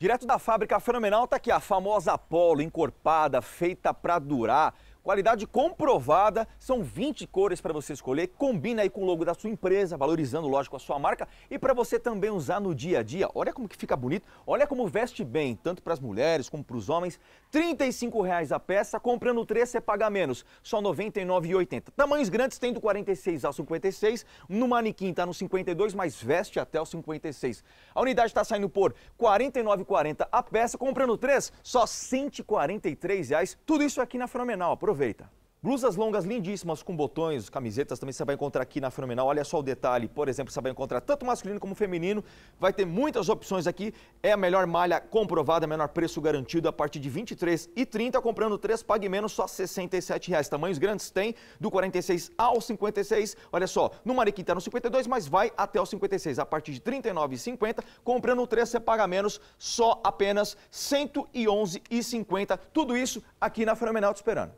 Direto da fábrica fenomenal está aqui a famosa Apollo encorpada, feita para durar. Qualidade comprovada, são 20 cores para você escolher, combina aí com o logo da sua empresa, valorizando, lógico, a sua marca e para você também usar no dia a dia. Olha como que fica bonito, olha como veste bem, tanto para as mulheres como para os homens. R$ reais a peça, comprando três você paga menos, só R$ 99,80. Tamanhos grandes tem do 46 ao 56, no manequim está no 52, mas veste até o 56. A unidade está saindo por R$ 49,40 a peça, comprando três, só R$ reais. Tudo isso aqui na Fenomenal, aproveita aproveita. Blusas longas lindíssimas com botões, camisetas também você vai encontrar aqui na Fenomenal. Olha só o detalhe, por exemplo, você vai encontrar tanto masculino como feminino. Vai ter muitas opções aqui. É a melhor malha comprovada, menor preço garantido a partir de R$ 23,30. Comprando três, pague menos só R$ 67,00. Tamanhos grandes tem, do 46 ao 56. Olha só, no Manequim tá no 52, mas vai até o 56. A partir de R$ 39,50. Comprando três, você paga menos só apenas R$ 111,50. Tudo isso aqui na Fenomenal te esperando.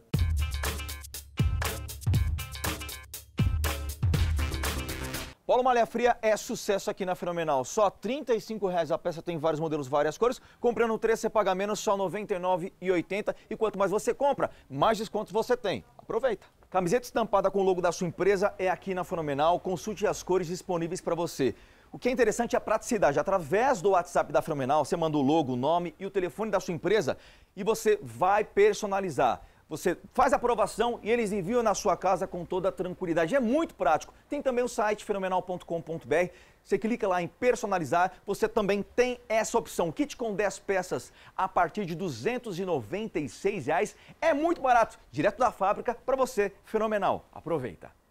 Polo Malha Fria é sucesso aqui na Fenomenal. Só R$ 35,00 a peça, tem vários modelos, várias cores. Comprando três, você paga menos, só R$ 99,80. E quanto mais você compra, mais descontos você tem. Aproveita! Camiseta estampada com o logo da sua empresa é aqui na Fenomenal. Consulte as cores disponíveis para você. O que é interessante é a praticidade. Através do WhatsApp da Fenomenal, você manda o logo, o nome e o telefone da sua empresa e você vai personalizar. Você faz a aprovação e eles enviam na sua casa com toda tranquilidade. É muito prático. Tem também o site fenomenal.com.br. Você clica lá em personalizar. Você também tem essa opção. Kit com 10 peças a partir de R$ 296. Reais. É muito barato. Direto da fábrica para você. Fenomenal. Aproveita.